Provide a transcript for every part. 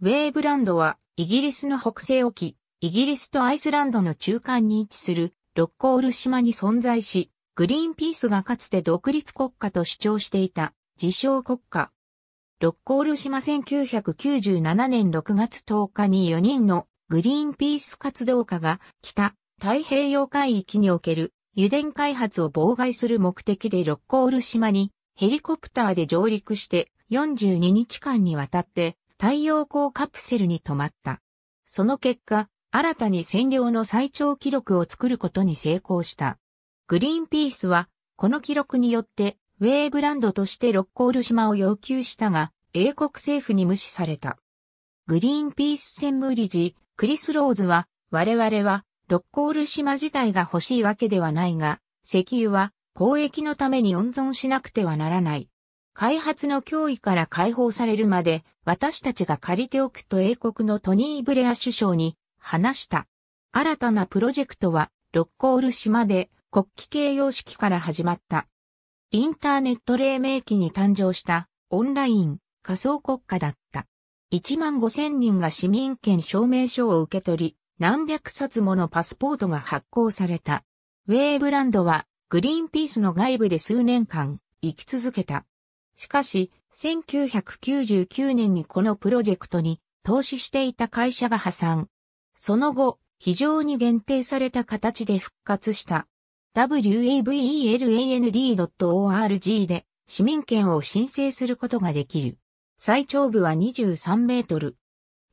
ウェーブランドは、イギリスの北西沖、イギリスとアイスランドの中間に位置する、ロッコール島に存在し、グリーンピースがかつて独立国家と主張していた、自称国家。ロッコール島1997年6月10日に4人のグリーンピース活動家が北太平洋海域における油田開発を妨害する目的でロッコール島にヘリコプターで上陸して42日間にわたって太陽光カプセルに止まった。その結果、新たに占領の最長記録を作ることに成功した。グリーンピースは、この記録によって、ウェーブランドとしてロッコール島を要求したが、英国政府に無視された。グリーンピース専務理事、クリス・ローズは、我々は、ロッコール島自体が欲しいわけではないが、石油は、交易のために温存しなくてはならない。開発の脅威から解放されるまで、私たちが借りておくと英国のトニー・ブレア首相に話した。新たなプロジェクトは、ロッコール島で国旗形容式から始まった。インターネット黎明期に誕生したオンライン仮想国家だった。1万5千人が市民権証明書を受け取り、何百冊ものパスポートが発行された。ウェーブランドはグリーンピースの外部で数年間生き続けた。しかし、1999年にこのプロジェクトに投資していた会社が破産。その後、非常に限定された形で復活した。waveland.org で市民権を申請することができる。最長部は23メートル。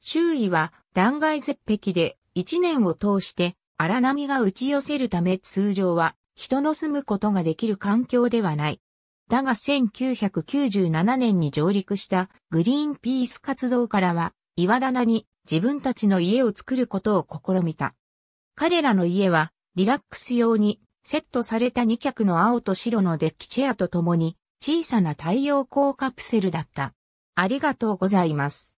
周囲は断崖絶壁で1年を通して荒波が打ち寄せるため通常は人の住むことができる環境ではない。だが1997年に上陸したグリーンピース活動からは、岩棚に自分たちの家を作ることを試みた。彼らの家は、リラックス用にセットされた2脚の青と白のデッキチェアと共に、小さな太陽光カプセルだった。ありがとうございます。